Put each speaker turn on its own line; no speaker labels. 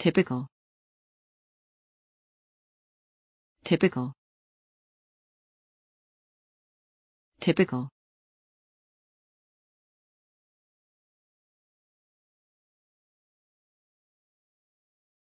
Typical. Typical. Typical.